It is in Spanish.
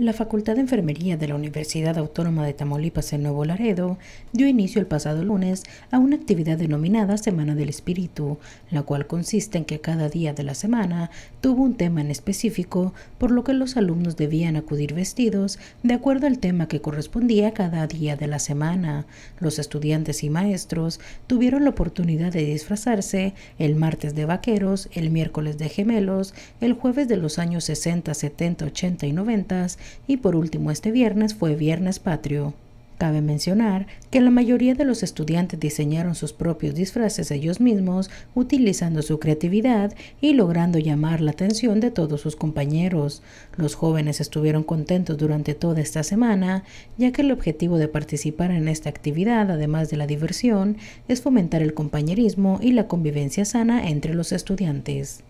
La Facultad de Enfermería de la Universidad Autónoma de Tamaulipas en Nuevo Laredo dio inicio el pasado lunes a una actividad denominada Semana del Espíritu, la cual consiste en que cada día de la semana tuvo un tema en específico, por lo que los alumnos debían acudir vestidos de acuerdo al tema que correspondía cada día de la semana. Los estudiantes y maestros tuvieron la oportunidad de disfrazarse el martes de vaqueros, el miércoles de gemelos, el jueves de los años 60, 70, 80 y 90, y por último este viernes fue Viernes Patrio. Cabe mencionar que la mayoría de los estudiantes diseñaron sus propios disfraces ellos mismos, utilizando su creatividad y logrando llamar la atención de todos sus compañeros. Los jóvenes estuvieron contentos durante toda esta semana, ya que el objetivo de participar en esta actividad, además de la diversión, es fomentar el compañerismo y la convivencia sana entre los estudiantes.